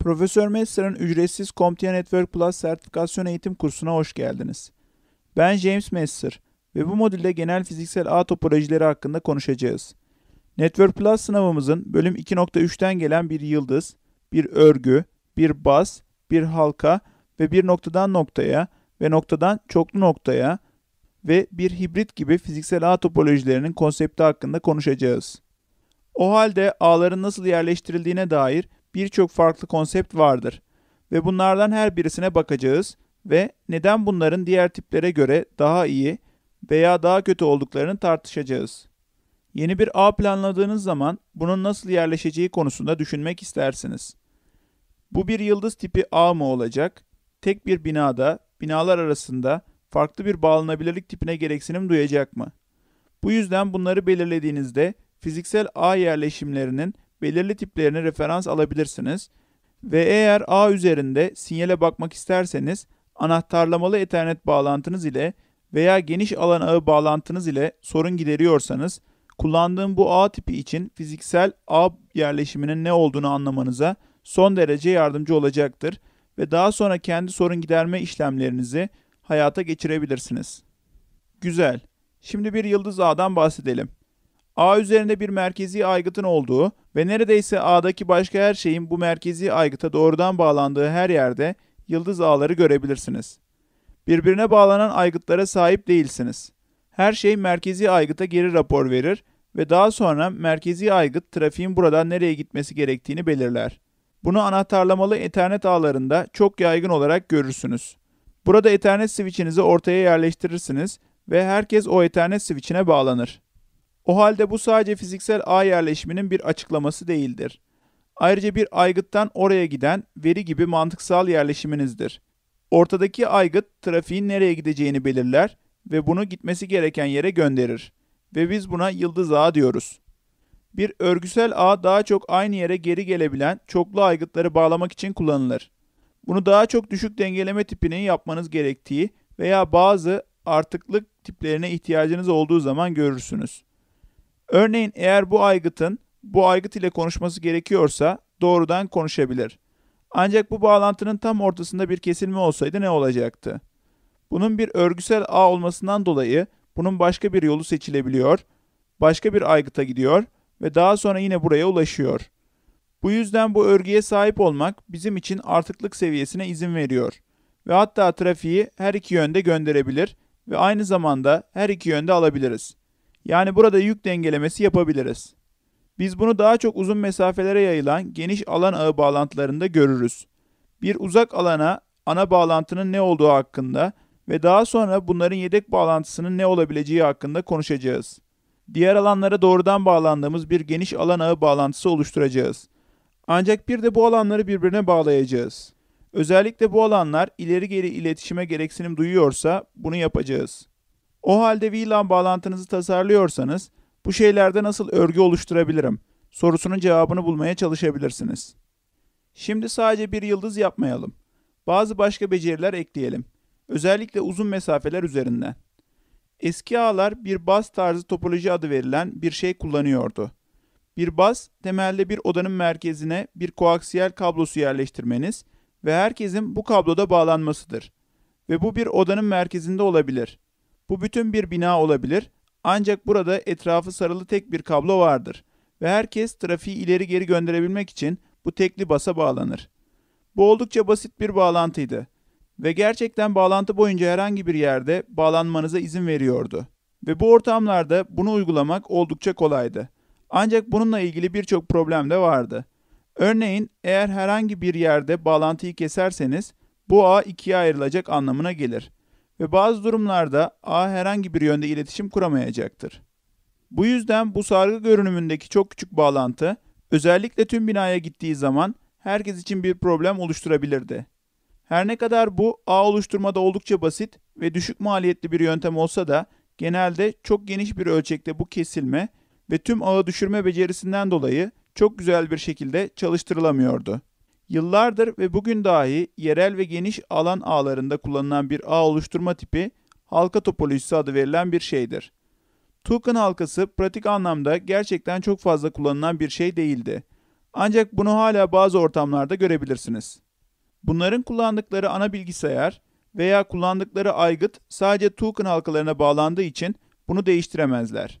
Profesör Mester'ın ücretsiz CompTIA Network Plus sertifikasyon eğitim kursuna hoş geldiniz. Ben James Messer ve bu modülde genel fiziksel ağ topolojileri hakkında konuşacağız. Network Plus sınavımızın bölüm 2.3'ten gelen bir yıldız, bir örgü, bir bas, bir halka ve bir noktadan noktaya ve noktadan çoklu noktaya ve bir hibrit gibi fiziksel ağ topolojilerinin konsepti hakkında konuşacağız. O halde ağların nasıl yerleştirildiğine dair birçok farklı konsept vardır ve bunlardan her birisine bakacağız ve neden bunların diğer tiplere göre daha iyi veya daha kötü olduklarını tartışacağız. Yeni bir ağ planladığınız zaman bunun nasıl yerleşeceği konusunda düşünmek istersiniz. Bu bir yıldız tipi ağ mı olacak? Tek bir binada, binalar arasında farklı bir bağlanabilirlik tipine gereksinim duyacak mı? Bu yüzden bunları belirlediğinizde fiziksel ağ yerleşimlerinin belirli tiplerine referans alabilirsiniz ve eğer ağ üzerinde sinyale bakmak isterseniz anahtarlamalı Ethernet bağlantınız ile veya geniş alan ağı bağlantınız ile sorun gideriyorsanız kullandığım bu ağ tipi için fiziksel ağ yerleşiminin ne olduğunu anlamanıza son derece yardımcı olacaktır ve daha sonra kendi sorun giderme işlemlerinizi hayata geçirebilirsiniz. Güzel. Şimdi bir yıldız ağdan bahsedelim. A üzerinde bir merkezi aygıtın olduğu ve neredeyse A'daki başka her şeyin bu merkezi aygıta doğrudan bağlandığı her yerde yıldız ağları görebilirsiniz. Birbirine bağlanan aygıtlara sahip değilsiniz. Her şey merkezi aygıta geri rapor verir ve daha sonra merkezi aygıt trafiğin buradan nereye gitmesi gerektiğini belirler. Bunu anahtarlamalı Ethernet ağlarında çok yaygın olarak görürsünüz. Burada Ethernet switch'inizi ortaya yerleştirirsiniz ve herkes o Ethernet switch'ine bağlanır. O halde bu sadece fiziksel ağ yerleşiminin bir açıklaması değildir. Ayrıca bir aygıttan oraya giden veri gibi mantıksal yerleşiminizdir. Ortadaki aygıt trafiğin nereye gideceğini belirler ve bunu gitmesi gereken yere gönderir. Ve biz buna yıldız ağ diyoruz. Bir örgüsel ağ daha çok aynı yere geri gelebilen çoklu aygıtları bağlamak için kullanılır. Bunu daha çok düşük dengeleme tipinin yapmanız gerektiği veya bazı artıklık tiplerine ihtiyacınız olduğu zaman görürsünüz. Örneğin eğer bu aygıtın bu aygıt ile konuşması gerekiyorsa doğrudan konuşabilir. Ancak bu bağlantının tam ortasında bir kesilme olsaydı ne olacaktı? Bunun bir örgüsel ağ olmasından dolayı bunun başka bir yolu seçilebiliyor, başka bir aygıta gidiyor ve daha sonra yine buraya ulaşıyor. Bu yüzden bu örgüye sahip olmak bizim için artıklık seviyesine izin veriyor ve hatta trafiği her iki yönde gönderebilir ve aynı zamanda her iki yönde alabiliriz. Yani burada yük dengelemesi yapabiliriz. Biz bunu daha çok uzun mesafelere yayılan geniş alan ağı bağlantılarında görürüz. Bir uzak alana ana bağlantının ne olduğu hakkında ve daha sonra bunların yedek bağlantısının ne olabileceği hakkında konuşacağız. Diğer alanlara doğrudan bağlandığımız bir geniş alan ağı bağlantısı oluşturacağız. Ancak bir de bu alanları birbirine bağlayacağız. Özellikle bu alanlar ileri geri iletişime gereksinim duyuyorsa bunu yapacağız. O halde VLAN bağlantınızı tasarlıyorsanız bu şeylerde nasıl örgü oluşturabilirim sorusunun cevabını bulmaya çalışabilirsiniz. Şimdi sadece bir yıldız yapmayalım. Bazı başka beceriler ekleyelim. Özellikle uzun mesafeler üzerinden. Eski ağlar bir baz tarzı topoloji adı verilen bir şey kullanıyordu. Bir baz temelde bir odanın merkezine bir koaksiyel kablosu yerleştirmeniz ve herkesin bu kabloda bağlanmasıdır. Ve bu bir odanın merkezinde olabilir. Bu bütün bir bina olabilir ancak burada etrafı sarılı tek bir kablo vardır ve herkes trafiği ileri geri gönderebilmek için bu tekli basa bağlanır. Bu oldukça basit bir bağlantıydı ve gerçekten bağlantı boyunca herhangi bir yerde bağlanmanıza izin veriyordu. Ve bu ortamlarda bunu uygulamak oldukça kolaydı. Ancak bununla ilgili birçok problem de vardı. Örneğin eğer herhangi bir yerde bağlantıyı keserseniz bu ağ ikiye ayrılacak anlamına gelir ve bazı durumlarda A herhangi bir yönde iletişim kuramayacaktır. Bu yüzden bu sargı görünümündeki çok küçük bağlantı özellikle tüm binaya gittiği zaman herkes için bir problem oluşturabilirdi. Her ne kadar bu ağ oluşturmada oldukça basit ve düşük maliyetli bir yöntem olsa da genelde çok geniş bir ölçekte bu kesilme ve tüm ağı düşürme becerisinden dolayı çok güzel bir şekilde çalıştırılamıyordu. Yıllardır ve bugün dahi yerel ve geniş alan ağlarında kullanılan bir ağ oluşturma tipi halka topolojisi adı verilen bir şeydir. Tuğkan halkası pratik anlamda gerçekten çok fazla kullanılan bir şey değildi. Ancak bunu hala bazı ortamlarda görebilirsiniz. Bunların kullandıkları ana bilgisayar veya kullandıkları aygıt sadece token halkalarına bağlandığı için bunu değiştiremezler.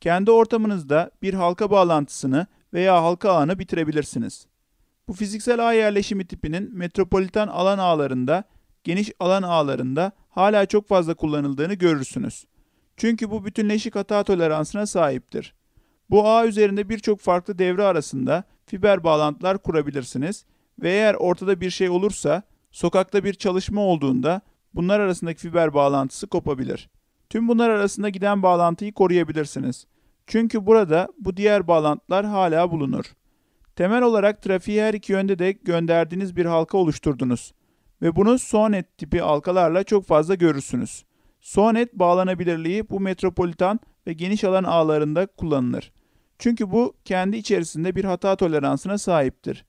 Kendi ortamınızda bir halka bağlantısını veya halka ağını bitirebilirsiniz. Bu fiziksel ağ yerleşimi tipinin metropoliten alan ağlarında, geniş alan ağlarında hala çok fazla kullanıldığını görürsünüz. Çünkü bu bütünleşik hata toleransına sahiptir. Bu ağ üzerinde birçok farklı devre arasında fiber bağlantılar kurabilirsiniz ve eğer ortada bir şey olursa, sokakta bir çalışma olduğunda bunlar arasındaki fiber bağlantısı kopabilir. Tüm bunlar arasında giden bağlantıyı koruyabilirsiniz. Çünkü burada bu diğer bağlantılar hala bulunur. Temel olarak trafiği her iki yönde de gönderdiğiniz bir halka oluşturdunuz ve bunu Sonet tipi halkalarla çok fazla görürsünüz. Sonet bağlanabilirliği bu metropolitan ve geniş alan ağlarında kullanılır. Çünkü bu kendi içerisinde bir hata toleransına sahiptir.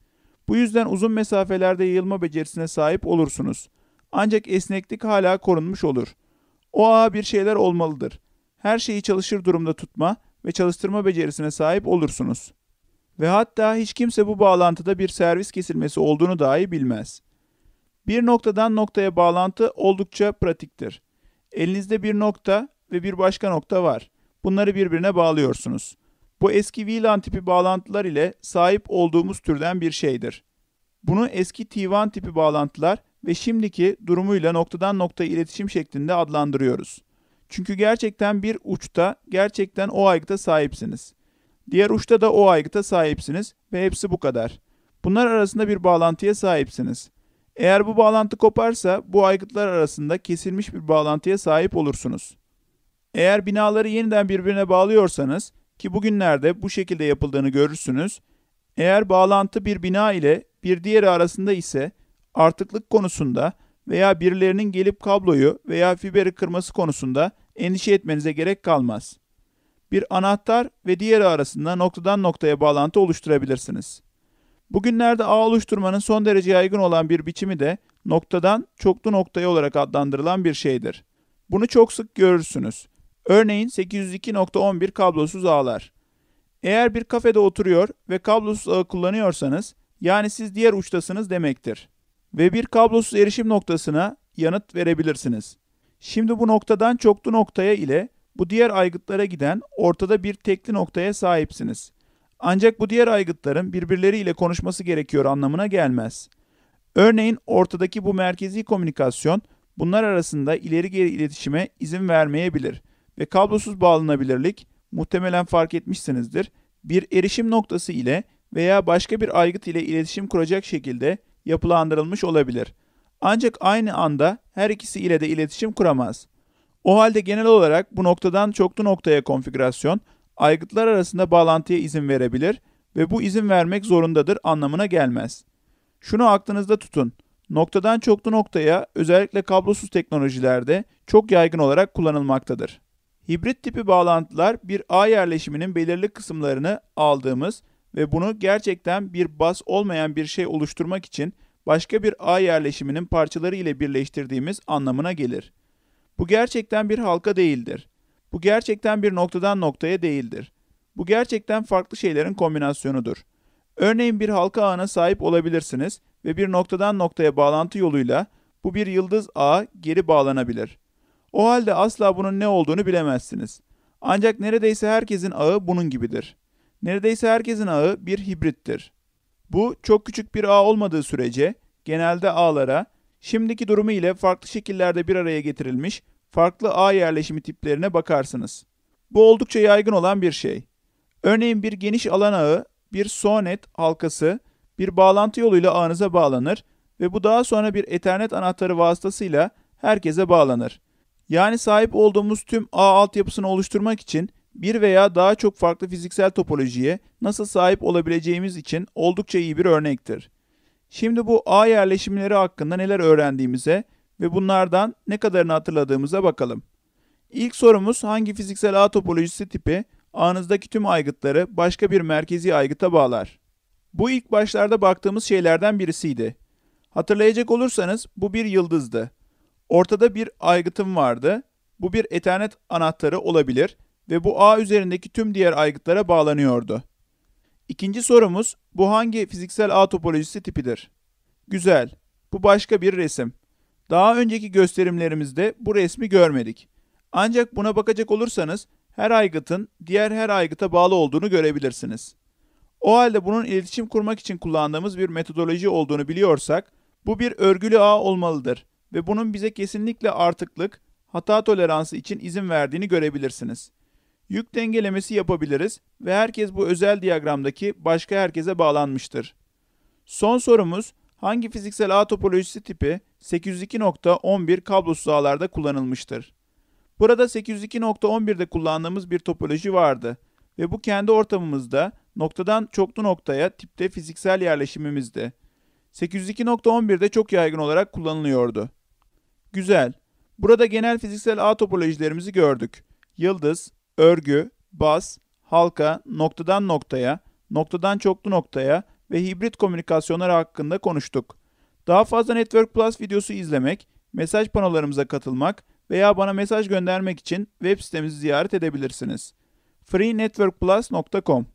Bu yüzden uzun mesafelerde yayılma becerisine sahip olursunuz. Ancak esneklik hala korunmuş olur. O ağa bir şeyler olmalıdır. Her şeyi çalışır durumda tutma ve çalıştırma becerisine sahip olursunuz. Ve hatta hiç kimse bu bağlantıda bir servis kesilmesi olduğunu dahi bilmez. Bir noktadan noktaya bağlantı oldukça pratiktir. Elinizde bir nokta ve bir başka nokta var. Bunları birbirine bağlıyorsunuz. Bu eski VLAN tipi bağlantılar ile sahip olduğumuz türden bir şeydir. Bunu eski T1 tipi bağlantılar ve şimdiki durumuyla noktadan nokta iletişim şeklinde adlandırıyoruz. Çünkü gerçekten bir uçta, gerçekten o aygıta sahipsiniz. Diğer uçta da o aygıta sahipsiniz ve hepsi bu kadar. Bunlar arasında bir bağlantıya sahipsiniz. Eğer bu bağlantı koparsa bu aygıtlar arasında kesilmiş bir bağlantıya sahip olursunuz. Eğer binaları yeniden birbirine bağlıyorsanız ki bugünlerde bu şekilde yapıldığını görürsünüz. Eğer bağlantı bir bina ile bir diğeri arasında ise artıklık konusunda veya birilerinin gelip kabloyu veya fiberi kırması konusunda endişe etmenize gerek kalmaz.'' bir anahtar ve diğeri arasında noktadan noktaya bağlantı oluşturabilirsiniz. Bugünlerde ağ oluşturmanın son derece yaygın olan bir biçimi de noktadan çoklu noktaya olarak adlandırılan bir şeydir. Bunu çok sık görürsünüz. Örneğin 802.11 kablosuz ağlar. Eğer bir kafede oturuyor ve kablosuz ağı kullanıyorsanız, yani siz diğer uçtasınız demektir. Ve bir kablosuz erişim noktasına yanıt verebilirsiniz. Şimdi bu noktadan çoklu noktaya ile bu diğer aygıtlara giden ortada bir tekli noktaya sahipsiniz. Ancak bu diğer aygıtların birbirleriyle konuşması gerekiyor anlamına gelmez. Örneğin ortadaki bu merkezi komünikasyon bunlar arasında ileri geri iletişime izin vermeyebilir ve kablosuz bağlanabilirlik muhtemelen fark etmişsinizdir. Bir erişim noktası ile veya başka bir aygıt ile iletişim kuracak şekilde yapılandırılmış olabilir. Ancak aynı anda her ikisi ile de iletişim kuramaz. O halde genel olarak bu noktadan çoklu noktaya konfigürasyon aygıtlar arasında bağlantıya izin verebilir ve bu izin vermek zorundadır anlamına gelmez. Şunu aklınızda tutun. Noktadan çoklu noktaya özellikle kablosuz teknolojilerde çok yaygın olarak kullanılmaktadır. Hibrit tipi bağlantılar bir ağ yerleşiminin belirli kısımlarını aldığımız ve bunu gerçekten bir bas olmayan bir şey oluşturmak için başka bir ağ yerleşiminin parçaları ile birleştirdiğimiz anlamına gelir. Bu gerçekten bir halka değildir. Bu gerçekten bir noktadan noktaya değildir. Bu gerçekten farklı şeylerin kombinasyonudur. Örneğin bir halka ağına sahip olabilirsiniz ve bir noktadan noktaya bağlantı yoluyla bu bir yıldız ağa geri bağlanabilir. O halde asla bunun ne olduğunu bilemezsiniz. Ancak neredeyse herkesin ağı bunun gibidir. Neredeyse herkesin ağı bir hibrittir. Bu çok küçük bir ağ olmadığı sürece genelde ağlara Şimdiki durumu ile farklı şekillerde bir araya getirilmiş farklı ağ yerleşimi tiplerine bakarsınız. Bu oldukça yaygın olan bir şey. Örneğin bir geniş alan ağı, bir sonet halkası bir bağlantı yoluyla ağınıza bağlanır ve bu daha sonra bir Ethernet anahtarı vasıtasıyla herkese bağlanır. Yani sahip olduğumuz tüm ağ altyapısını oluşturmak için bir veya daha çok farklı fiziksel topolojiye nasıl sahip olabileceğimiz için oldukça iyi bir örnektir. Şimdi bu ağ yerleşimleri hakkında neler öğrendiğimize ve bunlardan ne kadarını hatırladığımıza bakalım. İlk sorumuz hangi fiziksel ağ topolojisi tipi ağınızdaki tüm aygıtları başka bir merkezi aygıta bağlar? Bu ilk başlarda baktığımız şeylerden birisiydi. Hatırlayacak olursanız bu bir yıldızdı. Ortada bir aygıtım vardı. Bu bir Ethernet anahtarı olabilir ve bu ağ üzerindeki tüm diğer aygıtlara bağlanıyordu. İkinci sorumuz bu hangi fiziksel ağ topolojisi tipidir? Güzel. Bu başka bir resim. Daha önceki gösterimlerimizde bu resmi görmedik. Ancak buna bakacak olursanız her aygıtın diğer her aygıta bağlı olduğunu görebilirsiniz. O halde bunun iletişim kurmak için kullandığımız bir metodoloji olduğunu biliyorsak bu bir örgülü ağ olmalıdır ve bunun bize kesinlikle artıklık, hata toleransı için izin verdiğini görebilirsiniz. Yük dengelemesi yapabiliriz ve herkes bu özel diyagramdaki başka herkese bağlanmıştır. Son sorumuz hangi fiziksel ağ topolojisi tipi 802.11 kablosuz ağlarda kullanılmıştır? Burada 802.11'de kullandığımız bir topoloji vardı ve bu kendi ortamımızda noktadan çoklu noktaya tipte fiziksel yerleşimimizdi. 802.11'de çok yaygın olarak kullanılıyordu. Güzel. Burada genel fiziksel ağ topolojilerimizi gördük. Yıldız, örgü, bas, halka, noktadan noktaya, noktadan çoklu noktaya ve hibrit komünikasyonlar hakkında konuştuk. Daha fazla Network Plus videosu izlemek, mesaj panolarımıza katılmak veya bana mesaj göndermek için web sitemizi ziyaret edebilirsiniz. freenetworkplus.com